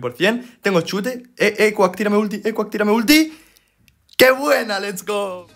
100%, tengo chute, eh, Equac, ulti, Equac, tírame ulti. ¡Qué buena! ¡Let's go!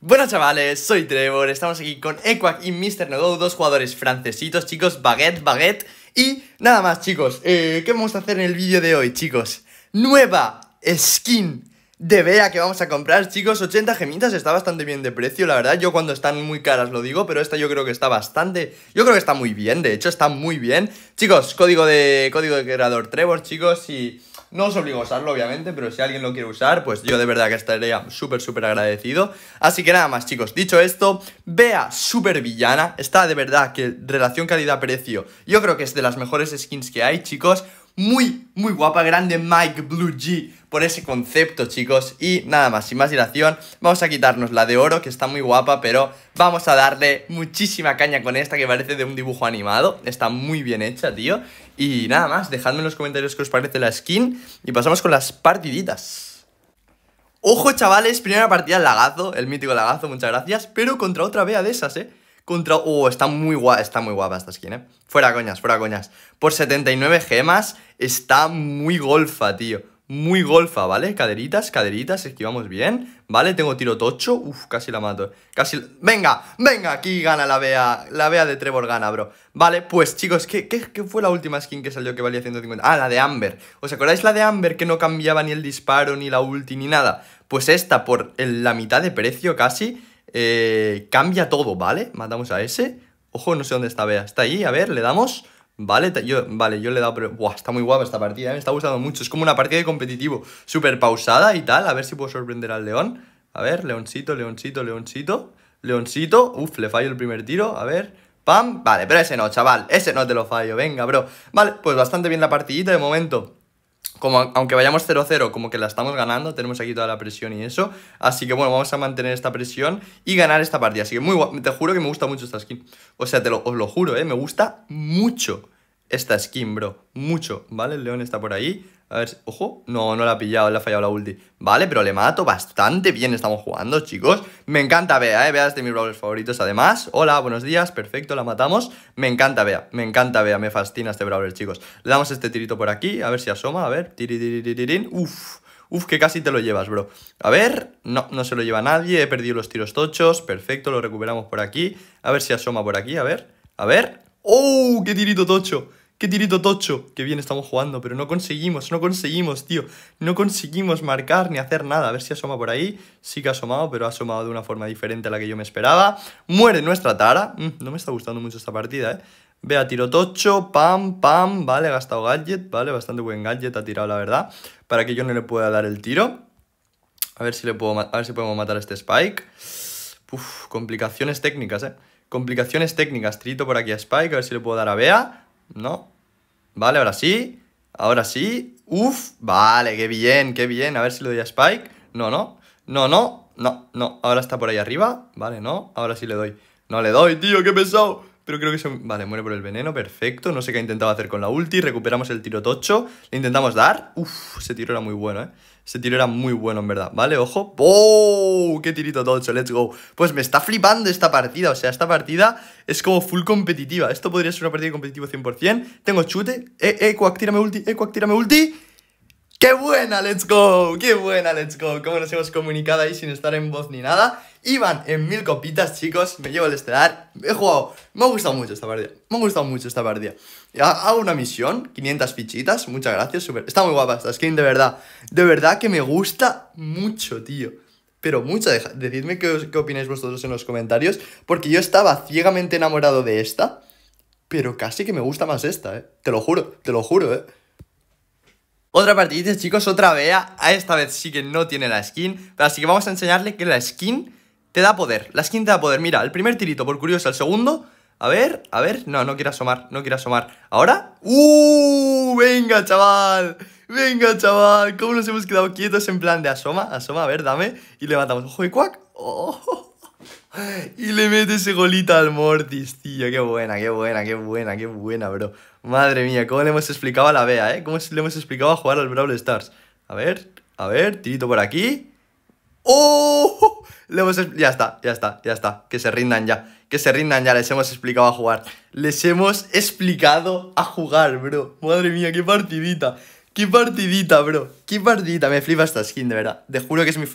Buenas chavales, soy Trevor, estamos aquí con Equac y Mr. Nodo, dos jugadores francesitos, chicos, baguette, baguette Y nada más chicos, eh, ¿qué vamos a hacer en el vídeo de hoy, chicos? Nueva skin de vea que vamos a comprar, chicos. 80 gemitas está bastante bien de precio, la verdad. Yo cuando están muy caras lo digo, pero esta yo creo que está bastante... Yo creo que está muy bien, de hecho, está muy bien. Chicos, código de código de creador Trevor, chicos, y... No os obligo a usarlo, obviamente, pero si alguien lo quiere usar, pues yo de verdad que estaría súper, súper agradecido. Así que nada más, chicos, dicho esto, vea súper villana. Está de verdad que relación calidad-precio, yo creo que es de las mejores skins que hay, chicos muy, muy guapa, grande Mike Blue G por ese concepto, chicos. Y nada más, sin más dilación, vamos a quitarnos la de oro, que está muy guapa, pero vamos a darle muchísima caña con esta que parece de un dibujo animado. Está muy bien hecha, tío. Y nada más, dejadme en los comentarios qué os parece la skin y pasamos con las partiditas. Ojo, chavales, primera partida el lagazo, el mítico lagazo, muchas gracias, pero contra otra vea de esas, ¿eh? contra... Oh, está muy guapa, está muy guapa esta skin, ¿eh? Fuera coñas, fuera coñas. Por 79 gemas está muy golfa, tío. Muy golfa, ¿vale? Caderitas, caderitas, esquivamos bien. Vale, tengo tiro tocho. Uf, casi la mato. Casi... ¡Venga! ¡Venga! Aquí gana la Bea. La Bea de Trevor gana, bro. Vale, pues chicos, ¿qué, qué, qué fue la última skin que salió que valía 150? Ah, la de Amber. ¿Os acordáis la de Amber que no cambiaba ni el disparo, ni la ulti, ni nada? Pues esta, por la mitad de precio casi eh, cambia todo, ¿vale? Matamos a ese. Ojo, no sé dónde está vea Está ahí a ver, le damos. Vale, yo, vale, yo le he dado, pero... Buah, está muy guapa esta partida, eh, me está gustando mucho. Es como una partida de competitivo, súper pausada y tal. A ver si puedo sorprender al león. A ver, leoncito, leoncito, leoncito. Leoncito, uf, le fallo el primer tiro, a ver. Pam, vale, pero ese no, chaval, ese no te lo fallo, venga, bro. Vale, pues bastante bien la partidita de momento como aunque vayamos 0-0, como que la estamos ganando, tenemos aquí toda la presión y eso. Así que bueno, vamos a mantener esta presión y ganar esta partida. Así que muy te juro que me gusta mucho esta skin. O sea, te lo, os lo juro, eh, me gusta mucho esta skin, bro. Mucho, ¿vale? El león está por ahí. A ver, ojo, no, no la ha pillado, le ha fallado la ulti Vale, pero le mato, bastante bien estamos jugando, chicos Me encanta vea eh, Bea es de mis brawlers favoritos además Hola, buenos días, perfecto, la matamos Me encanta vea me encanta Bea, me fascina este brawler, chicos Le damos este tirito por aquí, a ver si asoma, a ver Tiririririn, uff Uf, que casi te lo llevas, bro. A ver, no, no se lo lleva nadie. He perdido los tiros tochos. Perfecto, lo recuperamos por aquí. A ver si asoma por aquí, a ver. A ver. ¡Oh, qué tirito tocho! qué tirito tocho, qué bien estamos jugando, pero no conseguimos, no conseguimos, tío, no conseguimos marcar ni hacer nada, a ver si asoma por ahí, sí que ha asomado, pero ha asomado de una forma diferente a la que yo me esperaba, muere nuestra Tara, mm, no me está gustando mucho esta partida, eh, vea, tiro tocho, pam, pam, vale, ha gastado gadget, vale, bastante buen gadget ha tirado la verdad, para que yo no le pueda dar el tiro, a ver si, le puedo a ver si podemos matar a este Spike, Uff, complicaciones técnicas, eh. Complicaciones técnicas. Trito por aquí a Spike, a ver si le puedo dar a Bea. No. Vale, ahora sí. Ahora sí. uff Vale, qué bien, qué bien. A ver si le doy a Spike. No, no. No, no. No, no. Ahora está por ahí arriba. Vale, no. Ahora sí le doy. No le doy, tío, qué pesado pero creo que se... Vale, muere por el veneno, perfecto. No sé qué ha intentado hacer con la ulti. Recuperamos el tiro tocho. Le intentamos dar. Uf, ese tiro era muy bueno, ¿eh? Ese tiro era muy bueno, en verdad. Vale, ojo. ¡Oh! ¡Qué tirito tocho! ¡Let's go! Pues me está flipando esta partida. O sea, esta partida es como full competitiva. Esto podría ser una partida competitiva 100%. Tengo chute. Eh, eh, ulti. Eh, actírame ulti. ¡Qué buena! ¡Let's go! ¡Qué buena! ¡Let's go! Cómo nos hemos comunicado ahí sin estar en voz ni nada. Iban en mil copitas, chicos. Me llevo el estelar. He jugado. Me ha gustado mucho esta partida. Me ha gustado mucho esta partida. Hago una misión. 500 fichitas. Muchas gracias. Está muy guapa esta skin, de verdad. De verdad que me gusta mucho, tío. Pero mucho. Decidme qué, qué opináis vosotros en los comentarios. Porque yo estaba ciegamente enamorado de esta. Pero casi que me gusta más esta, ¿eh? Te lo juro, te lo juro, ¿eh? Otra partidita, chicos, otra vea. A esta vez sí que no tiene la skin. Pero así que vamos a enseñarle que la skin te da poder, la skin te da poder. Mira, el primer tirito, por curioso, el segundo. A ver, a ver. No, no quiere asomar, no quiere asomar. Ahora. ¡Uh! Venga, chaval. Venga, chaval. ¿Cómo nos hemos quedado quietos en plan de asoma, asoma, a ver, dame? Y levantamos ¡Ojo y cuac! ¡Oh! Y le mete ese golito al Mortis, tío. Qué buena, qué buena, qué buena, qué buena, bro. Madre mía, cómo le hemos explicado a la Bea, ¿eh? Cómo le hemos explicado a jugar al Brawl Stars. A ver, a ver, tirito por aquí. ¡Oh! ya está, ya está, ya está. Que se rindan ya. Que se rindan ya. Les hemos explicado a jugar. Les hemos explicado a jugar, bro. Madre mía, qué partidita. Qué partidita, bro. Qué partidita. Me flipa esta skin, de verdad. Te juro que es mi.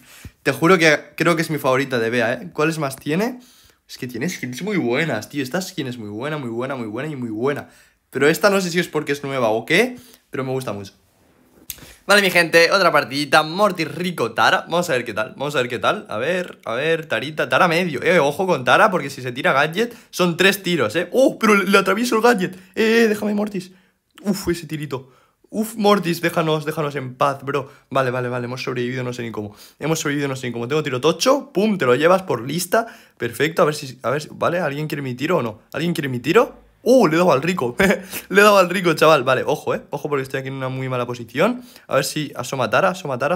Te juro que creo que es mi favorita de Bea, ¿eh? ¿Cuáles más tiene? Es que tiene skins muy buenas, tío. Esta skin es muy buena, muy buena, muy buena y muy buena. Pero esta no sé si es porque es nueva o qué, pero me gusta mucho. Vale, mi gente, otra partidita, Mortis, Rico Tara Vamos a ver qué tal, vamos a ver qué tal A ver, a ver, Tarita, Tara medio Eh, ojo con Tara, porque si se tira Gadget Son tres tiros, eh ¡Oh, pero le, atravieso el Gadget! Eh, déjame, Mortis Uf, ese tirito Uf, Mortis, déjanos, déjanos en paz, bro. Vale, vale, vale, hemos sobrevivido, no sé ni cómo. Hemos sobrevivido, no sé ni cómo. Tengo tiro tocho, pum, te lo llevas por lista. Perfecto, a ver si, a ver, ¿vale? ¿Alguien quiere mi tiro o no? ¿Alguien quiere mi tiro? ¡Uh! Le he dado al rico. le he dado al rico, chaval. Vale, ojo, eh. Ojo porque estoy aquí en una muy mala posición. A ver si asoma Tara, asoma Tara,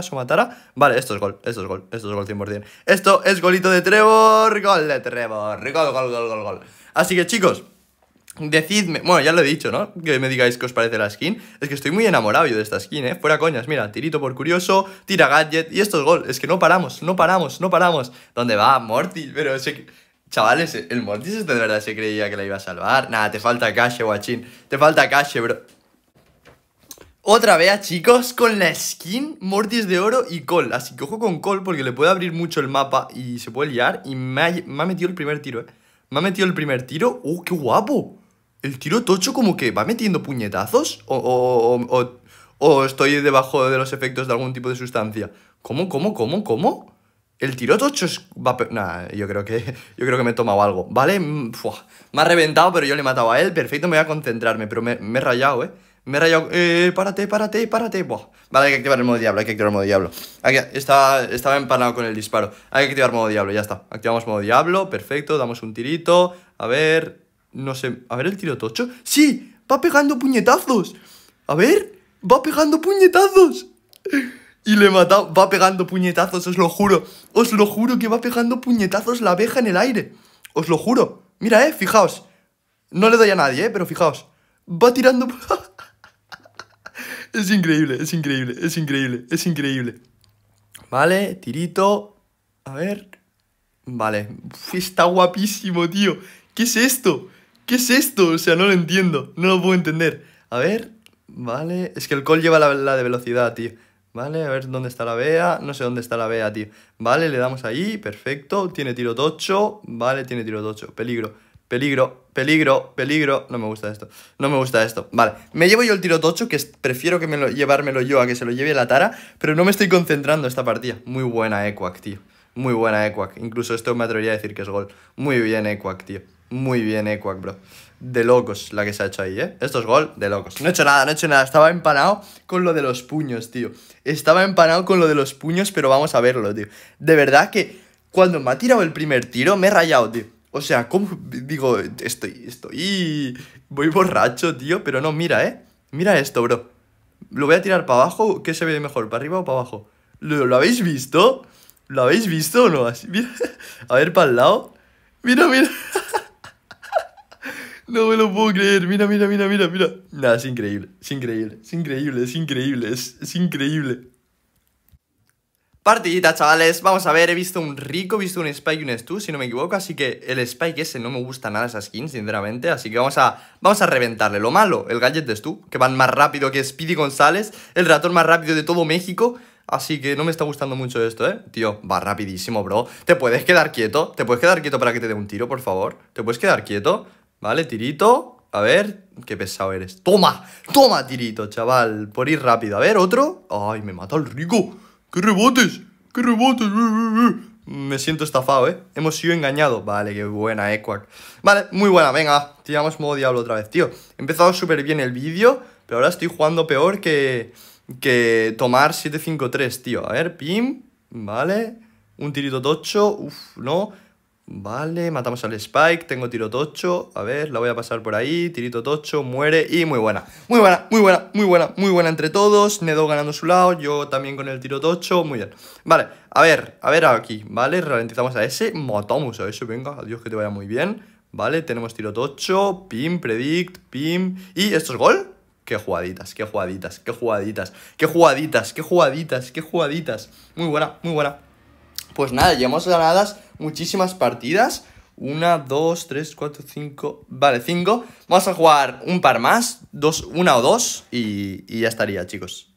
Vale, esto es gol, esto es gol, esto es gol 100%. Esto es golito de Trevor. Gol de Trevor. Gol, gol, gol, gol, gol. Así que, chicos. Decidme, bueno, ya lo he dicho, ¿no? Que me digáis qué os parece la skin. Es que estoy muy enamorado de esta skin, ¿eh? Fuera coñas, mira, tirito por curioso, tira gadget y esto es gol. Es que no paramos, no paramos, no paramos. ¿Dónde va Morty? Pero que... Chavales, el Mortis este de verdad se creía que la iba a salvar. Nada, te falta calle, guachín. Te falta calle, bro. Otra vez, chicos, con la skin Mortis de oro y Col. Así que ojo con Col porque le puede abrir mucho el mapa y se puede liar. Y me ha, metido el primer tiro, eh. Me ha metido el primer tiro. ¡Uh, qué guapo! El tiro tocho como que va metiendo puñetazos. O, o estoy debajo de los efectos de algún tipo de sustancia. ¿Cómo, cómo, cómo, cómo? El tiro tocho es... Nah, yo creo que yo creo que me he tomado algo, ¿vale? Mm, me ha reventado, pero yo le he matado a él. Perfecto, me voy a concentrarme, pero me, me he rayado, ¿eh? Me he rayado. Eh, párate, párate, párate. Buah. Vale, hay que activar el modo diablo, hay que activar el modo diablo. Aquí, estaba, estaba empanado con el disparo. Hay que activar modo diablo, ya está. Activamos modo diablo, perfecto, damos un tirito. A ver. No sé. A ver el tiro tocho. ¡Sí! ¡Va pegando puñetazos! A ver, va pegando puñetazos. Y le mata, va pegando puñetazos, os lo juro. Os lo juro que va pegando puñetazos la abeja en el aire. Os lo juro. Mira, eh, fijaos. No le doy a nadie, eh, pero fijaos. Va tirando... es increíble, es increíble, es increíble, es increíble. Vale, tirito. A ver. Vale. está guapísimo, tío. ¿Qué es esto? ¿Qué es esto? O sea, no lo entiendo. No lo puedo entender. A ver. Vale. Es que el col lleva la, la de velocidad, tío. Vale, a ver dónde está la Bea. No sé dónde está la Bea, tío. Vale, le damos ahí. Perfecto. Tiene tiro tocho. Vale, tiene tiro tocho. Peligro. Peligro, peligro, peligro. No me gusta esto. No me gusta esto. Vale. Me llevo yo el tiro tocho, que prefiero que me lo, llevármelo yo a que se lo lleve la tara. Pero no me estoy concentrando esta partida. Muy buena Equac, tío. Muy buena Equac. Incluso esto me atrevería a decir que es gol. Muy bien Equac, tío. Muy bien Equac, bro de locos la que se ha hecho ahí, ¿eh? Esto es gol de locos. No he hecho nada, no he hecho nada. Estaba empanado con lo de los puños, tío. Estaba empanado con lo de los puños, pero vamos a verlo, tío. De verdad que cuando me ha tirado el primer tiro, me he rayado, tío. O sea, ¿cómo? Digo, estoy, estoy... Voy borracho, tío, pero no, mira, ¿eh? Mira esto, bro. Lo voy a tirar para abajo. ¿Qué se ve mejor, para arriba o para abajo? ¿Lo, habéis visto? ¿Lo habéis visto o no? A ver, para el lado. Mira, mira. No me lo puedo creer. Mira, mira, mira, mira, mira. Nada, es increíble. Es increíble. Es increíble. Es increíble. Es, increíble. Partidita, chavales. Vamos a ver, he visto un Rico, he visto un Spike y un Stu, si no me equivoco. Así que el Spike ese no me gusta nada esa skin, sinceramente. Así que vamos a, vamos a reventarle. Lo malo, el gadget de Stu, que van más rápido que Speedy González, el ratón más rápido de todo México. Así que no me está gustando mucho esto, ¿eh? Tío, va rapidísimo, bro. ¿Te puedes quedar quieto? ¿Te puedes quedar quieto para que te dé un tiro, por favor? ¿Te puedes quedar quieto? ¿Vale, tirito? A ver, qué pesado eres. ¡Toma! ¡Toma, tirito, chaval! Por ir rápido. A ver, otro. ¡Ay, me mata el rico! ¡Qué rebotes! ¡Qué rebotes! Me siento estafado, ¿eh? Hemos sido engañados. Vale, qué buena, eh, Vale, muy buena. Venga, tiramos modo diablo otra vez, tío. He empezado súper bien el vídeo, pero ahora estoy jugando peor que... Que tomar 753, tío. A ver, pim. Vale. Un tirito tocho. Uf, no. Vale, matamos al Spike, tengo tiro tocho, a ver, la voy a pasar por ahí, tirito tocho, muere y muy buena, muy buena, muy buena, muy buena, muy buena entre todos, Nedo ganando su lado, yo también con el tiro tocho, muy bien. Vale, a ver, a ver aquí, vale, ralentizamos a ese, matamos a ese, venga, adiós que te vaya muy bien, vale, tenemos tiro tocho, pim, predict, pim, y esto es gol, Qué jugaditas, qué jugaditas, qué jugaditas, qué jugaditas, qué jugaditas, qué jugaditas. Muy buena, muy buena, pues nada, llevamos ganadas muchísimas partidas. Una, dos, tres, cuatro, cinco. Vale, cinco. Vamos a jugar un par más. Dos, una o dos. Y, ya estaría, chicos.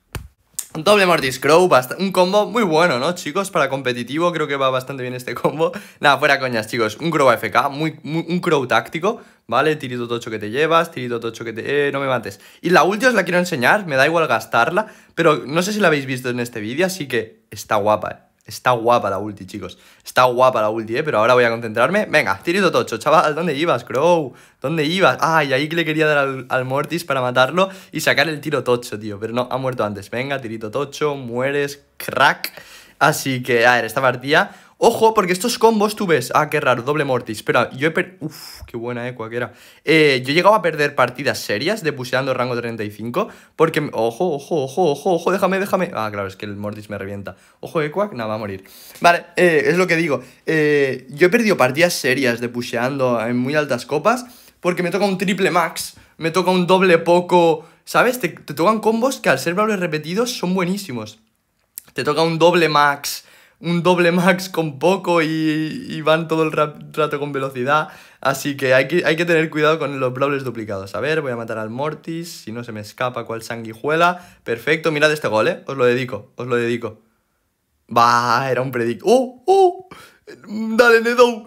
Doble Mortis Crow, un combo muy bueno, ¿no, chicos? Para competitivo creo que va bastante bien este combo. Nada, fuera coñas, chicos. Un Crow AFK, muy, un Crow táctico, ¿vale? Tirito tocho que te llevas, tirito tocho que te... Eh, no me mates. Y la última os la quiero enseñar, me da igual gastarla, pero no sé si la habéis visto en este vídeo, así que está guapa, ¿eh? Está guapa la ulti, chicos. Está guapa la ulti, ¿eh? Pero ahora voy a concentrarme. Venga, tirito tocho, chaval. ¿Dónde ibas, Crow? ¿Dónde ibas? Ah, y ahí que le quería dar al, Mortis para matarlo y sacar el tiro tocho, tío. Pero no, ha muerto antes. Venga, tirito tocho, mueres, crack. Así que, a ver, esta partida Ojo, porque estos combos tú ves. Ah, qué raro, doble mortis. Espera, yo he perdido. Uf, qué buena eco que era. Eh, yo he llegado a perder partidas serias de puseando rango 35. Porque. Ojo, ojo, ojo, ojo, ojo, déjame, déjame. Ah, claro, es que el mortis me revienta. Ojo, Equac, nada, va a morir. Vale, eh, es lo que digo. Eh, yo he perdido partidas serias de puseando en muy altas copas. Porque me toca un triple max. Me toca un doble poco. ¿Sabes? Te, te tocan combos que al ser valores repetidos son buenísimos. Te toca un doble max un doble max con poco y, van todo el rato con velocidad. Así que hay, que hay que tener cuidado con los Brawlers duplicados. A ver, voy a matar al Mortis, si no se me escapa cual sanguijuela. Perfecto, mirad este gol, ¿eh? Os lo dedico, os lo dedico. Va, era un predict. ¡Oh! ¡Uh! ¡Oh! ¡Uh! Dale, Nedou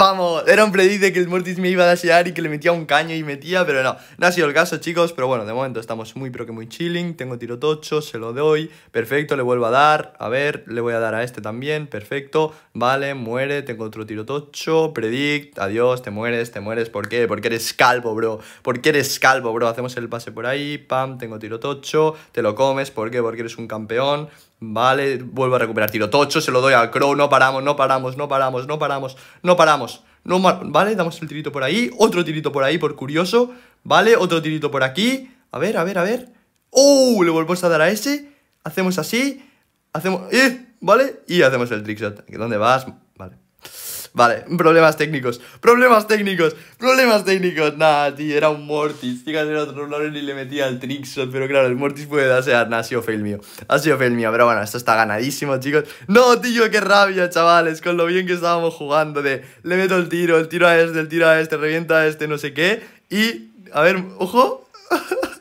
Vamos, era un predice que el Mortis me iba a llegar y que le metía un caño y metía, pero no, no ha sido el caso, chicos. Pero bueno, de momento estamos muy, pero que muy chilling. Tengo tiro tocho, se lo doy. Perfecto, le vuelvo a dar. A ver, le voy a dar a este también. Perfecto, vale, muere. Tengo otro tiro tocho. Predict, adiós, te mueres, te mueres. ¿Por qué? Porque eres calvo, bro. Porque eres calvo, bro. Hacemos el pase por ahí. Pam, tengo tiro tocho. Te lo comes, ¿por qué? Porque eres un campeón. Vale, vuelvo a recuperar tiro tocho, se lo doy al Crow, no paramos, no paramos, no paramos, no paramos, no paramos. No, vale, damos el tirito por ahí, otro tirito por ahí por curioso, vale, otro tirito por aquí. A ver, a ver, a ver. ¡Oh! Le volvemos a dar a ese. Hacemos así. Hacemos... ¡Eh! ¿Vale? Y hacemos el trickshot. ¿Dónde vas? Vale, problemas técnicos. Problemas técnicos. Problemas técnicos. Nada, tío, era un Mortis. Chicas, era otro Loren y le metía el Trickshot. Pero claro, el Mortis puede darse a... Nah, ha sido fail mío. Ha sido fail mío. Pero bueno, esto está ganadísimo, chicos. No, tío, qué rabia, chavales. Con lo bien que estábamos jugando de... Le meto el tiro, el tiro a este, el tiro a este, revienta a este, no sé qué. Y... A ver, ojo.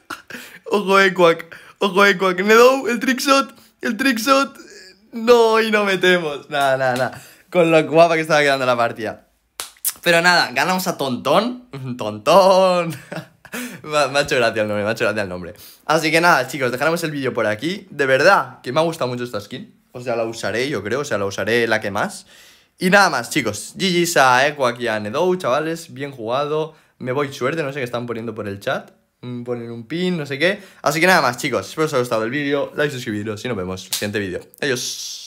ojo, Equac. Ojo, Equac. Me doy el Trickshot. El Trickshot. No, y no metemos. Nada, nada, nada con lo guapa que estaba quedando la partida. Pero nada, ganamos a Tontón. Tontón. me ha hecho gracia el nombre, me ha hecho gracia el nombre. Así que nada, chicos, dejaremos el vídeo por aquí. De verdad, que me ha gustado mucho esta skin. O sea, la usaré, yo creo. O sea, la usaré la que más. Y nada más, chicos. GG's a Eco aquí a Nedou, chavales. Bien jugado. Me voy suerte, no sé qué están poniendo por el chat. Mm, ponen un pin, no sé qué. Así que nada más, chicos. Espero os haya gustado el vídeo. Like, suscribiros y nos vemos en el siguiente vídeo. Adiós.